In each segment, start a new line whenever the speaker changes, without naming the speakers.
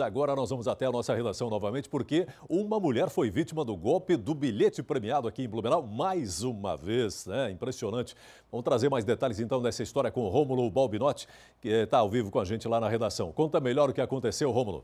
Agora nós vamos até a nossa redação novamente, porque uma mulher foi vítima do golpe do bilhete premiado aqui em Blumenau mais uma vez, né? Impressionante. Vamos trazer mais detalhes então dessa história com o Rômulo Balbinotti, que está ao vivo com a gente lá na redação. Conta melhor o que aconteceu, Rômulo.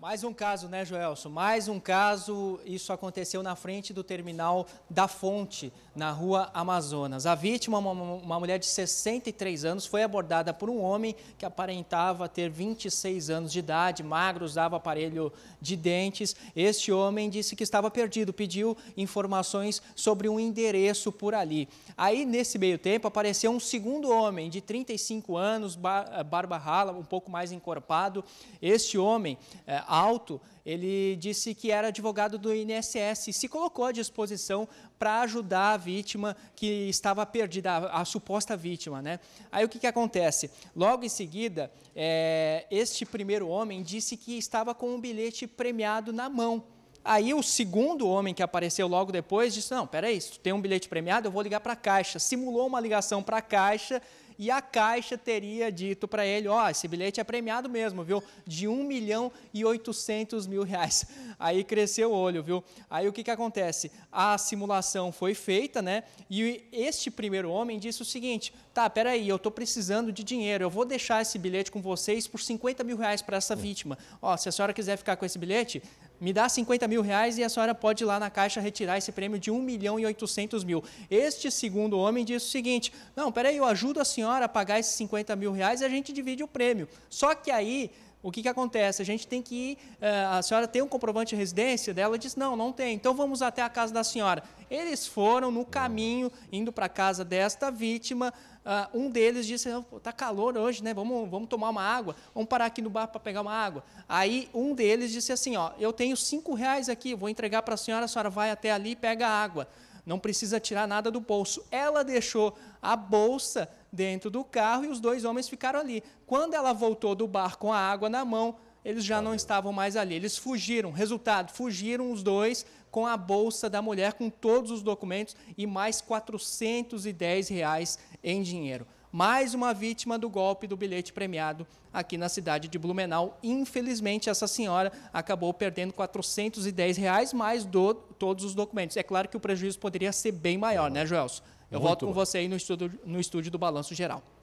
Mais um caso, né, Joelson? Mais um caso, isso aconteceu na frente do terminal da Fonte, na rua Amazonas. A vítima, uma, uma, mulher de 63 anos, foi abordada por um homem que aparentava ter 26 anos de idade, magro, usava aparelho de dentes. Este homem disse que estava perdido, pediu informações sobre um endereço por ali. Aí, nesse meio tempo, apareceu um segundo homem de 35 anos, bar, barba rala, um pouco mais encorpado. Este homem... É, alto, ele disse que era advogado do INSS e se colocou à disposição para ajudar a vítima que estava perdida, a, a, suposta vítima. Né? Aí o que, que acontece? Logo em seguida, é, este primeiro homem disse que estava com um bilhete premiado na mão. Aí o segundo homem que apareceu logo depois disse: Não, peraí, se tu tem um bilhete premiado, eu vou ligar para a Caixa. Simulou uma ligação para a Caixa e a Caixa teria dito para ele, ó, oh, esse bilhete é premiado mesmo, viu? De 1 milhão e 800 mil reais. Aí cresceu o olho, viu? Aí o que, que acontece? A simulação foi feita, né? E este primeiro homem disse o seguinte, tá, peraí, eu estou precisando de dinheiro, eu vou deixar esse bilhete com vocês por 50 mil reais para essa vítima. Ó, oh, se a senhora quiser ficar com esse bilhete, me dá 50 mil reais e a senhora pode ir lá na caixa retirar esse prêmio de 1 milhão e 800 mil. Este segundo homem disse o seguinte, não, peraí, eu ajudo a senhora a pagar esses 50 mil reais e a gente divide o prêmio. Só que aí o que, que acontece? A gente tem que ir, eh, a senhora tem um comprovante de residência dela? Ela diz, não, não tem, então vamos até a casa da senhora. Eles foram no caminho, indo para a casa desta vítima, ah, um deles disse, está calor hoje, né? vamos, vamos tomar uma água, vamos parar aqui no bar para pegar uma água. Aí um deles disse assim, ó, eu tenho cinco reais aqui, vou entregar para a senhora, a senhora vai até ali e pega a água. Não precisa tirar nada do bolso. Ela deixou a bolsa dentro do carro e os dois homens ficaram ali. Quando ela voltou do bar com a água na mão, eles já não estavam mais ali. Eles fugiram. Resultado: fugiram os dois com a bolsa da mulher, com todos os documentos e mais 410 reais em dinheiro. Mais uma vítima do golpe do bilhete premiado aqui na cidade de Blumenau. Infelizmente, essa senhora acabou perdendo 410 reais mais do, todos os documentos. É claro que o prejuízo poderia ser bem maior, né, Joelson? Eu Muito volto com bom. você aí no estúdio, no estúdio do Balanço Geral.